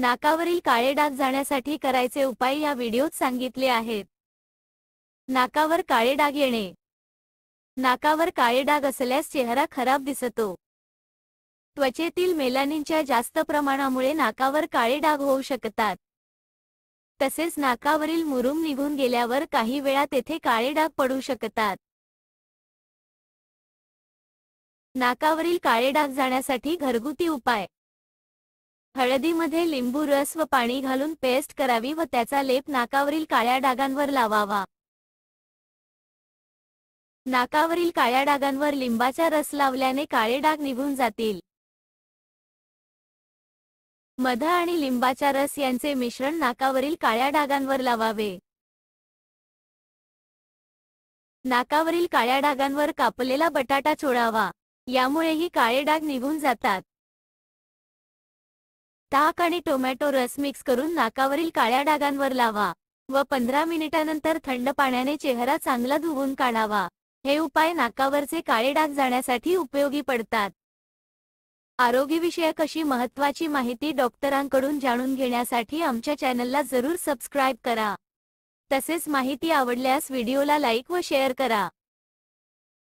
नाकावरील काळे डाग जाण्यासाठी करायचे उपाय या व्हिडिओत सांगितले आहेत नाकावर काळे डाग येणे नाकावर काळे डाग असल्यास चेहरा खराब दिसतो त्वचेतील मेलानिनच्या जास्त प्रमाणामुळे नाकावर काळे डाग होऊ शकतात तसेच नाकावरील मुरुम निघून गेल्यावर काही वेळा तेथे काळे डाग पडू शकतात नाकावरील काळे डाग जाण्यासाठी घरगुती उपाय हळदीमध्ये लिंबू रस व पाणी घालून पेस्ट करावी व त्याचा लेप नाकावरील काळ्या डागांवर लावावा नाकावरील काळ्या डागांवर लिंबाचा रस लावल्याने काळे डाग निघून जातील मध आणि लिंबाचा रस यांचे मिश्रण नाकावरील काळ्या डागांवर लावावे नाकावरील काळ्या डागांवर कापलेला बटाटा चोळावा यामुळेही काळे डाग निघून जातात ताक आणि टोमॅटो रस मिक्स करून नाकावरील काळ्या डागांवर लावा व पंधरा मिनिटानंतर थंड पाण्याने चेहरा चांगला धुवून काढावा हे उपाय नाकावरचे काळे डाग जाण्यासाठी उपयोगी पडतात आरोग्यविषयक अशी महत्वाची माहिती डॉक्टरांकडून जाणून घेण्यासाठी आमच्या चॅनलला जरूर सबस्क्राईब करा तसेच माहिती आवडल्यास व्हिडिओला लाईक व शेअर करा